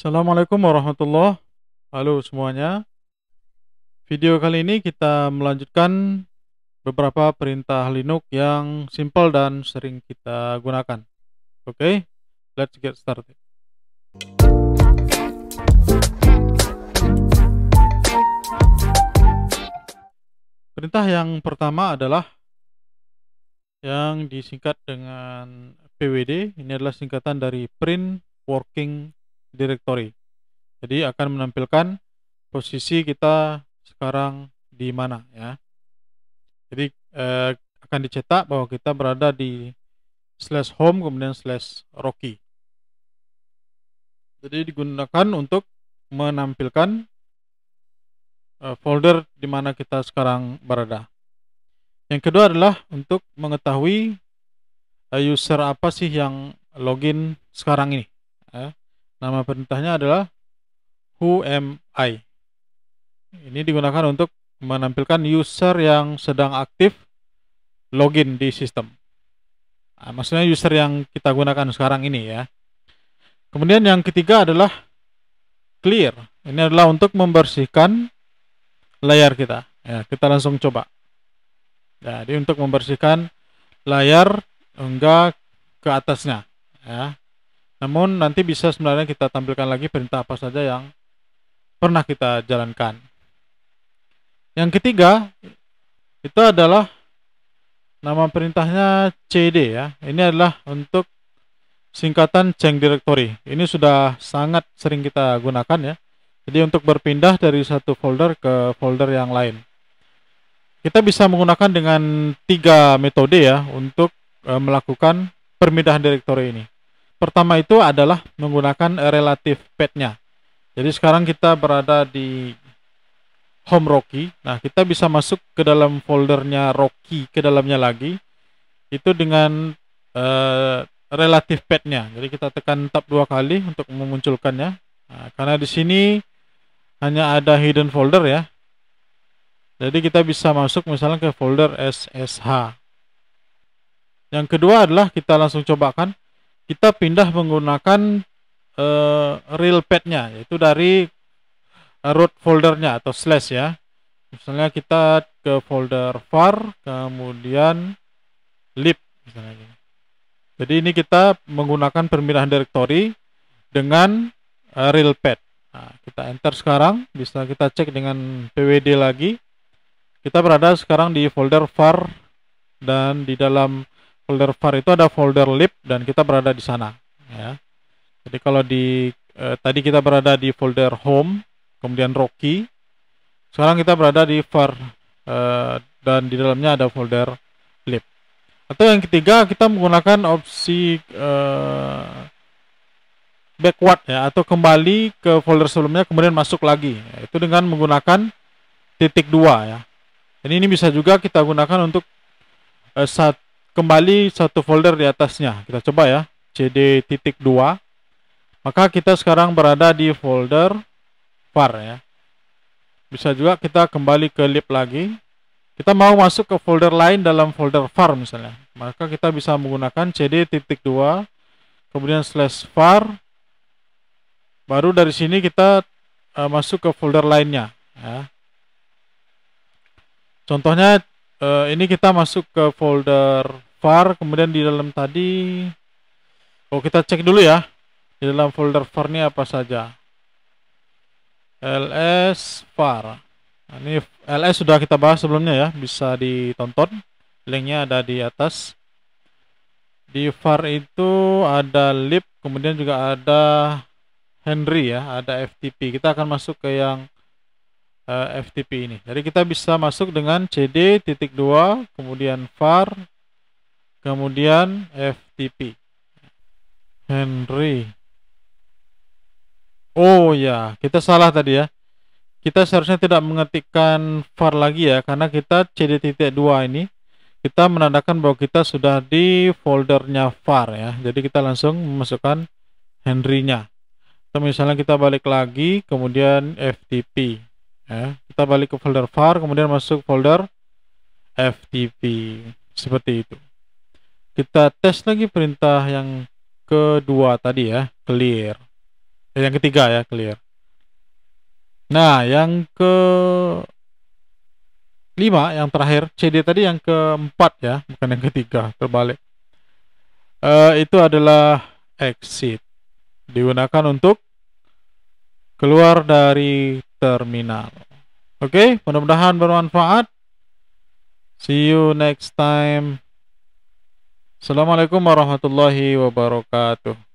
Assalamualaikum warahmatullahi wabarakatuh. Halo semuanya Video kali ini kita melanjutkan beberapa perintah Linux yang simple dan sering kita gunakan Oke, okay, let's get started Perintah yang pertama adalah yang disingkat dengan PWD. Ini adalah singkatan dari Print Working directory. Jadi akan menampilkan posisi kita sekarang di mana ya. Jadi eh, akan dicetak bahwa kita berada di slash home kemudian slash rocky. Jadi digunakan untuk menampilkan eh, folder di mana kita sekarang berada. Yang kedua adalah untuk mengetahui eh, user apa sih yang login sekarang ini. Nama perintahnya adalah who am I. Ini digunakan untuk menampilkan user yang sedang aktif login di sistem. Nah, maksudnya user yang kita gunakan sekarang ini ya. Kemudian yang ketiga adalah clear. Ini adalah untuk membersihkan layar kita. Ya, kita langsung coba. Jadi untuk membersihkan layar enggak ke atasnya. Ya. Namun nanti bisa sebenarnya kita tampilkan lagi perintah apa saja yang pernah kita jalankan. Yang ketiga itu adalah nama perintahnya CD ya. Ini adalah untuk singkatan change directory. Ini sudah sangat sering kita gunakan ya. Jadi untuk berpindah dari satu folder ke folder yang lain. Kita bisa menggunakan dengan tiga metode ya untuk eh, melakukan perpindahan direktori ini pertama itu adalah menggunakan eh, relatif padnya. Jadi sekarang kita berada di Home Rocky. Nah, kita bisa masuk ke dalam foldernya Rocky, ke dalamnya lagi. Itu dengan uh, relatif padnya. Jadi kita tekan tab dua kali untuk memunculkannya. Nah, karena di sini hanya ada hidden folder ya. Jadi kita bisa masuk misalnya ke folder SSH. Yang kedua adalah kita langsung cobakan kita pindah menggunakan uh, real path yaitu dari eh, root foldernya atau slash ya misalnya kita ke folder var kemudian lib misalnya jadi ini kita menggunakan perpindahan directory dengan eh, real path nah, kita enter sekarang bisa kita cek dengan pwd lagi kita berada sekarang di folder var dan di dalam folder var itu ada folder lib dan kita berada di sana ya jadi kalau di eh, tadi kita berada di folder home kemudian rocky sekarang kita berada di var eh, dan di dalamnya ada folder lib atau yang ketiga kita menggunakan opsi eh, backward ya atau kembali ke folder sebelumnya kemudian masuk lagi itu dengan menggunakan titik dua ya dan ini bisa juga kita gunakan untuk eh, satu kembali satu folder di atasnya. Kita coba ya, cd titik dua. Maka kita sekarang berada di folder var ya. Bisa juga kita kembali ke lib lagi. Kita mau masuk ke folder lain dalam folder var misalnya. Maka kita bisa menggunakan cd titik dua, kemudian slash var. Baru dari sini kita eh, masuk ke folder lainnya. Ya. Contohnya uh, ini kita masuk ke folder var kemudian di dalam tadi oh kita cek dulu ya di dalam folder var ini apa saja ls var nah, ini ls sudah kita bahas sebelumnya ya bisa ditonton linknya ada di atas di var itu ada lib kemudian juga ada henry ya ada ftp kita akan masuk ke yang Eh, FTP ini. Jadi kita bisa masuk dengan CD titik dua, kemudian var, kemudian FTP. Henry. Oh ya, kita salah tadi ya. Kita seharusnya tidak mengetikkan var lagi ya, karena kita CD titik dua ini kita menandakan bahwa kita sudah di foldernya var ya. Jadi kita langsung memasukkan Henry-nya. Atau misalnya kita balik lagi, kemudian FTP ya kita balik ke folder var kemudian masuk folder FTP seperti itu kita tes lagi perintah yang kedua tadi ya clear eh, yang ketiga ya clear nah yang ke lima yang terakhir CD tadi yang keempat ya bukan yang ketiga terbalik uh, itu adalah exit digunakan untuk keluar dari terminal. Oke, okay, mudah-mudahan bermanfaat. See you next time. Assalamualaikum warahmatullahi wabarakatuh.